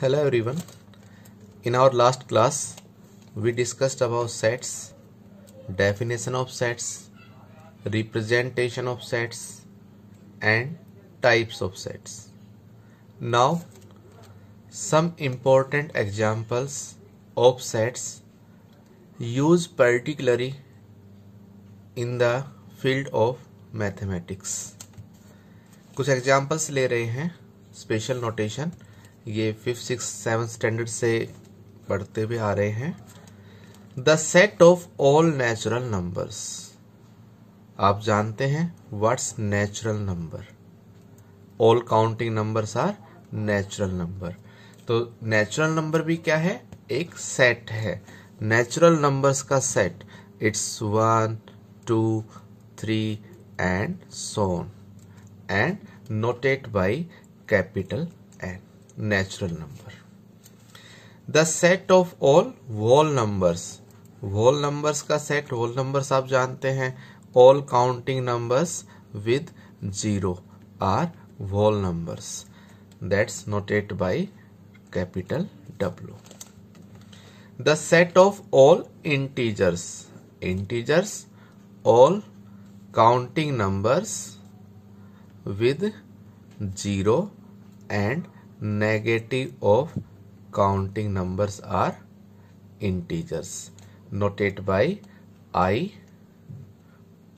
hello everyone in our last class we discussed about sets definition of sets representation of sets and types of sets now some important examples of sets used particularly in the field of mathematics कुछ examples ले रहे हैं special notation ये fifth six seven standard से पढ़ते हुए आ रहे हैं the set of all natural numbers आप जानते हैं what's natural number all counting numbers are natural number तो नेचुरल नंबर भी क्या है एक सेट है नेचुरल नंबर्स का set it's one two three and so on and noted by capital N natural number the set of all whole numbers whole numbers का set whole numbers आप जानते हैं all counting numbers with zero are whole numbers that's noted by capital W the set of all integers integers all counting numbers with zero and negative of counting numbers are integers noted by i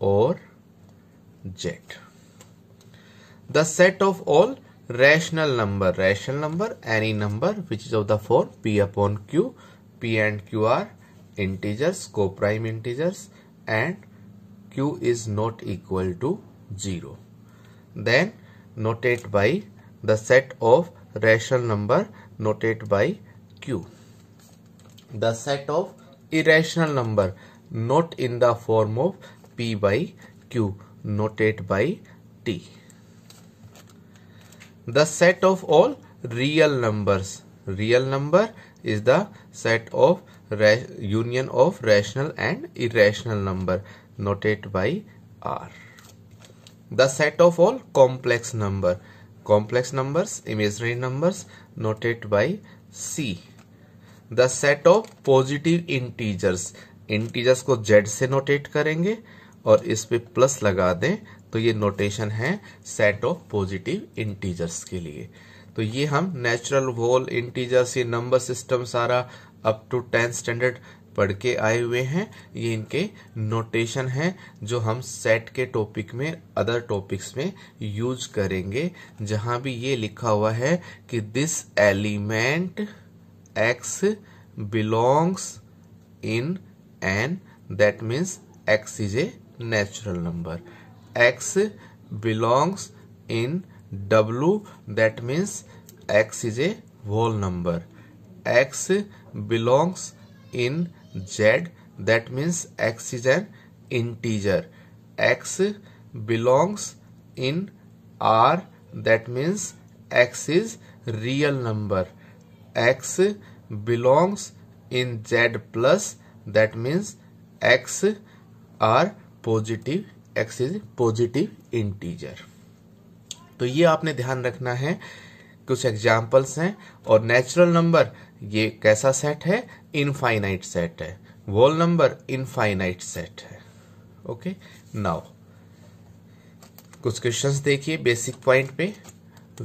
or z the set of all rational number rational number any number which is of the form p upon q p and q are integers co-prime integers and q is not equal to 0 then notate by the set of rational number noted by Q. The set of irrational number not in the form of P by Q noted by T. The set of all real numbers. Real number is the set of union of rational and irrational number noted by R. The set of all complex number complex numbers, imaginary numbers noted by C. The set of positive integers, integers ko Z se notate karenge aur is pe plus laga de to ye notation hai set of positive integers ke liye तो ये हम natural whole integers ये number system सारा up to tenth standard पढ़ के आए हुए हैं ये इनके नोटेशन हैं जो हम सेट के टॉपिक में अदर टॉपिक्स में यूज करेंगे जहां भी ये लिखा हुआ है कि this element x belongs in N that means x is a natural number x belongs in W that means x is a whole number x belongs in Z that means x is an integer x belongs in R that means x is real number x belongs in Z plus that means x are positive x is positive integer तो ये आपने ध्यान रखना है कुछ examples हैं और natural number ये कैसा सेट है इनफाइनाइट सेट है वॉल नंबर इनफाइनाइट सेट है ओके नाउ कुछ क्वेश्चंस देखिए बेसिक पॉइंट पे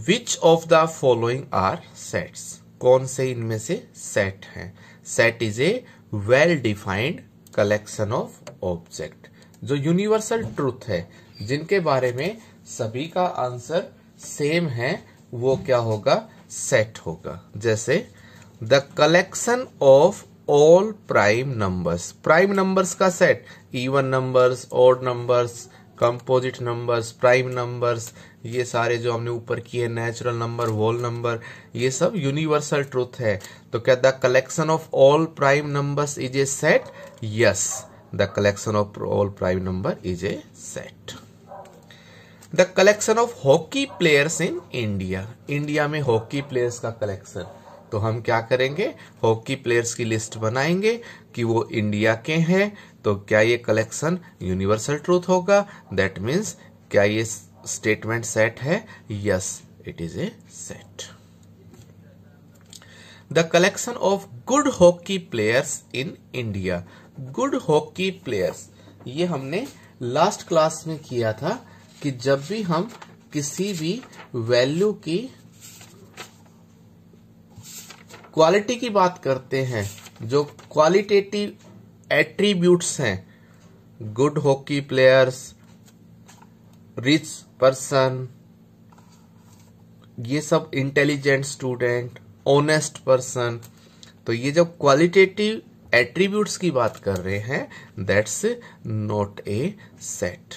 which of the following are sets कौन से इनमें से सेट हैं set is a well defined collection of object जो यूनिवर्सल ट्रूथ है जिनके बारे में सभी का आंसर सेम है वो क्या होगा सेट होगा जैसे the collection of all prime numbers prime numbers का set even numbers odd numbers composite numbers prime numbers ये सारे जो हमने ऊपर किए नेचुरल नंबर वॉल नंबर ये सब यूनिवर्सल ट्रूथ है तो क्या the collection of all prime numbers is a set yes the collection of all prime number is a set the collection of hockey players in India India में hockey players का collection तो हम क्या करेंगे hockey players की list बनाएंगे कि वो इंडिया के हैं तो क्या ये कलेक्शन यूनिवर्सल ट्रूथ होगा दैट मीन्स क्या ये स्टेटमेंट सेट है yes it is a set the collection of good hockey players in India good hockey players ये हमने लास्ट क्लास में किया था कि जब भी हम किसी भी वैल्यू की क्वालिटी की बात करते हैं जो क्वालिटेटिव एट्रीब्यूट्स हैं good hockey players rich person ये सब इंटेलिजेंट स्टूडेंट ऑनेस्ट पर्सन तो ये जब क्वालिटेटिव एट्रीब्यूट्स की बात कर रहे हैं दैट्स नॉट ए सेट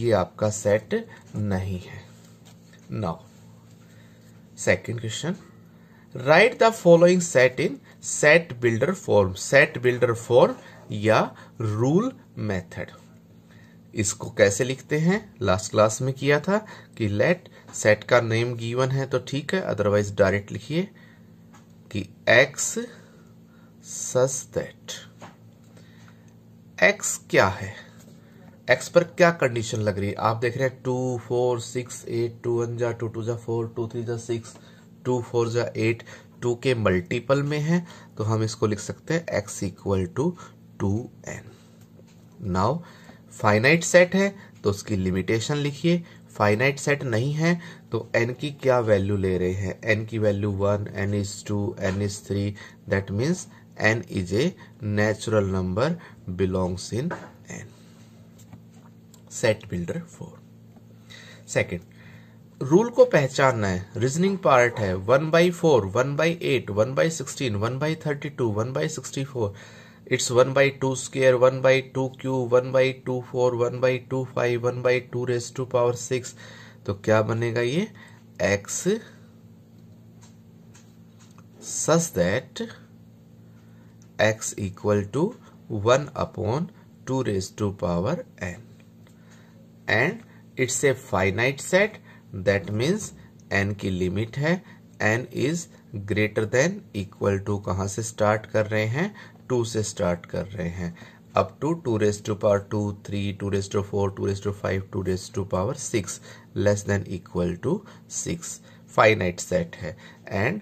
ये आपका सेट नहीं है now second question write the following set in set builder form set builder form या रूल मेथड इसको कैसे लिखते हैं लास्ट क्लास में किया था कि लेट सेट का नेम गिवन है तो ठीक है अदरवाइज डायरेक्ट लिखिए कि एक्स सच दैट एक्स क्या है एक्स पर क्या कंडीशन लग रही है आप देख रहे हैं two four six eight two one जा टू टू जा फोर टू थ्री जा सिक्स टू फोर या एट टू के मल्टीपल में है तो हम इसको लिख सकते हैं x equal to two n now finite set है तो उसकी लिमिटेशन लिखिए फाइनाइट सेट नहीं है तो एन की क्या वैल्यू ले रहे हैं एन की value one n is two n is three that means n is a natural number belongs in N set builder form second rule को पहचानना है रीजनिंग पार्ट है one by four one by eight one by sixteen one by thirty two one by sixty four it's one by two square one by two cube one by two four one by two five one by to raise to power six तो क्या बनेगा ये x such that x equal to one upon two raise to power n and it's a finite set that means n की limit है n is greater than equal to कहाँ से start कर रहे हैं टू से स्टार्ट कर रहे हैं up to two raise to power two three two raise to four two raise to five two raise to power six less than equal to six finite set है and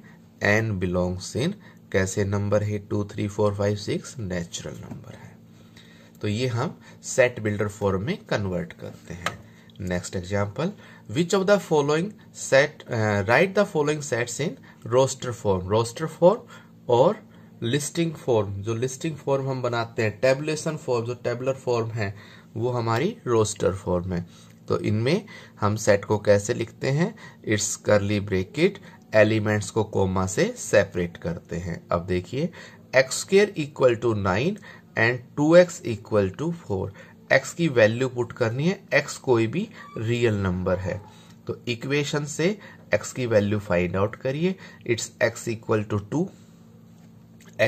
n belongs in कैसे number है two three four five six natural number है तो ये हम set builder form में convert करते हैं next example which of the following set uh, write the following sets in roster form roster form और लिस्टिंग फॉर्म जो लिस्टिंग फॉर्म हम बनाते हैं tabulation फॉर्म जो टेबलर फॉर्म है वो हमारी रोस्टर फॉर्म है तो इनमें हम सेट को कैसे लिखते हैं इट्स करली bracket एलिमेंट्स को कोमा से सेपरेट करते हैं अब देखिए x square equal to nine and two x equal to four x की वैल्यू पुट करनी है x कोई भी रियल नंबर है तो इक्वेशन से x की वैल्यू फाइंड आउट करिए it's x equal to two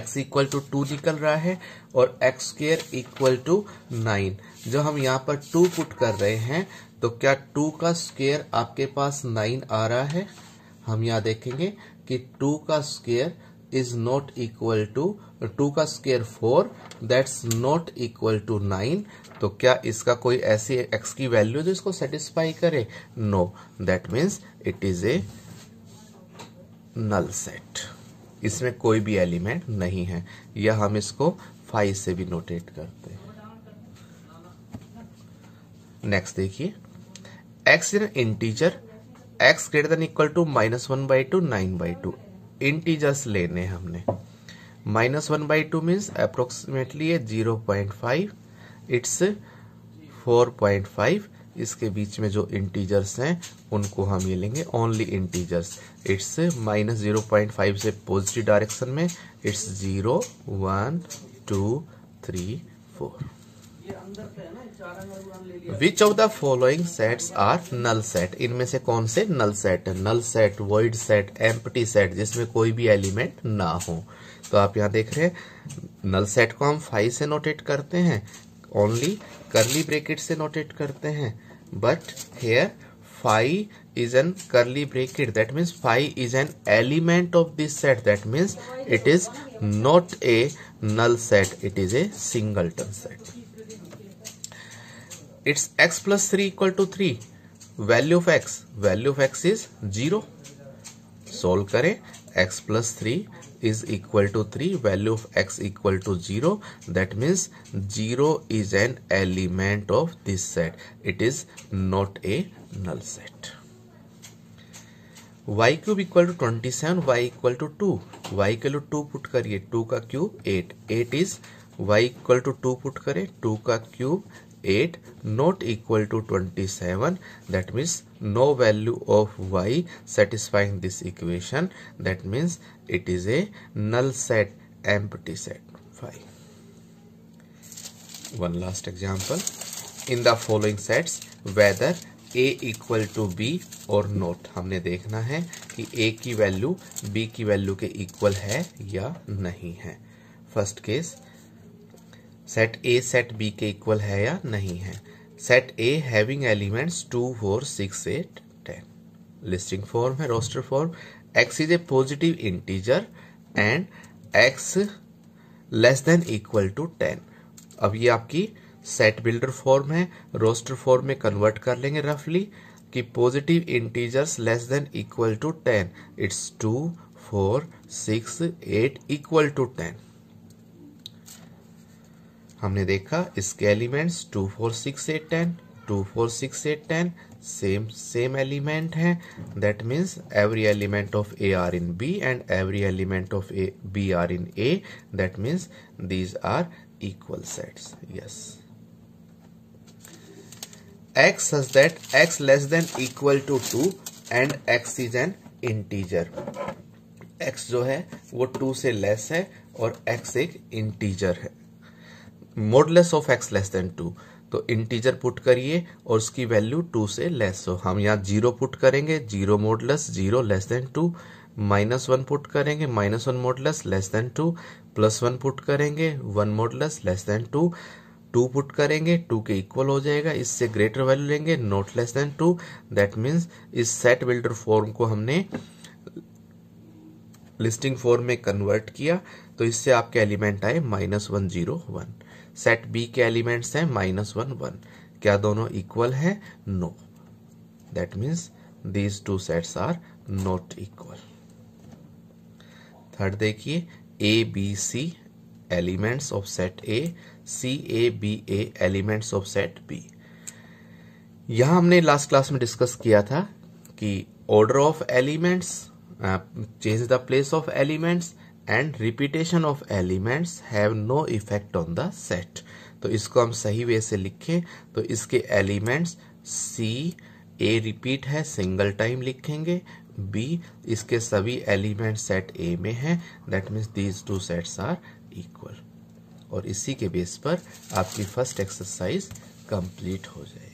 x equal to two निकल रहा है और x square equal to nine जो हम यहाँ पर टू पुट कर रहे हैं तो क्या टू का स्केयर आपके पास नाइन आ रहा है हम यहाँ देखेंगे कि टू का square is not equal to two का square four that's not equal to nine तो क्या इसका कोई ऐसी एक्स की वैल्यू जो इसको सेटिस्फाई करे no that means it is a null set इसमें कोई भी एलिमेंट नहीं है या हम इसको फाइव से भी नोटेट करते हैं नेक्स्ट देखिए x in integer x greater than equal to minus one by two nine by two integers लेने हमने minus one by two means approximately zero point five it's 4.5 इसके बीच में जो इंटीजर्स हैं उनको हम ये लेंगे only integers it's minus zero point five से पॉजिटिव डायरेक्शन में it's zero one two three four which of the following sets are null set इनमें से कौन से null set null set void set empty set जिसमें कोई भी element ना हो तो आप यहां देख रहे हैं नल सेट को हम फाइव से नोटेट करते हैं ओनली करली ब्रेकेट से नोटेट करते हैं but here five is an curly bracket that means five is an element of this set that means it is not a null set it is a singleton set it's x plus three equal to three value of x value of x is zero solve करें x plus three is equal to 3 value of x equal to 0 that means 0 is an element of this set it is not a null set y cube equal to 27 y equal to 2 y equal to 2 put put 2 ka cube 8 8 is y equal to 2 put put 2 ka cube 8 not equal to 27 that means no value of y satisfying this equation that means it is a null set empty set phi one last example in the following sets whether a equal to B और not हमने देखना है कि a की value b की वैल्यू के equal है या नहीं है first case set A set B के इक्वल है या नहीं है set A having elements two four six eight ten listing form है roster form x is a positive integer and x less than equal to ten अब ये आपकी set builder form है रोस्टर फॉर्म में कन्वर्ट कर लेंगे रफली कि positive integers less than equal to ten it's two four six eight equal to ten हमने देखा इसके elements two four six eight ten two four six eight ten same same element हैं that means every element of A are in B and every element of A B are in A that means these are equal sets yes x such that x less than equal to 2 and x is an integer x जो है वो 2 से less है और x एक integer है modulus of x less than two तो integer put करिए और उसकी वैल्यू टू से लेस हो हम यहाँ जीरो पुट करेंगे zero modulus zero less than two minus one put करेंगे minus one modulus less than two plus one put करेंगे one modulus less than two two put करेंगे टू के equal हो जाएगा इससे ग्रेटर वैल्यू लेंगे not less than two that means इस set builder form को हमने लिस्टिंग फॉर्म में कन्वर्ट किया तो इससे आपके एलिमेंट आए minus one zero one set B के एलिमेंट्स हैं माइनस वन वन क्या दोनों इक्वल है no that means these two sets are not equal third देखिए A B C elements of set A C A B A elements of set B यहां हमने last class में discuss किया था कि order of elements change the place of elements and repetition of elements have no effect on the set तो इसको हम सही वे से लिखें तो इसके एलिमेंट्स सी ए रिपीट है सिंगल टाइम लिखेंगे बी इसके सभी एलिमेंट सेट ए में हैं that means these two sets are equal और इसी के बेस पर आपकी फर्स्ट एक्सरसाइज कंप्लीट हो जाएगी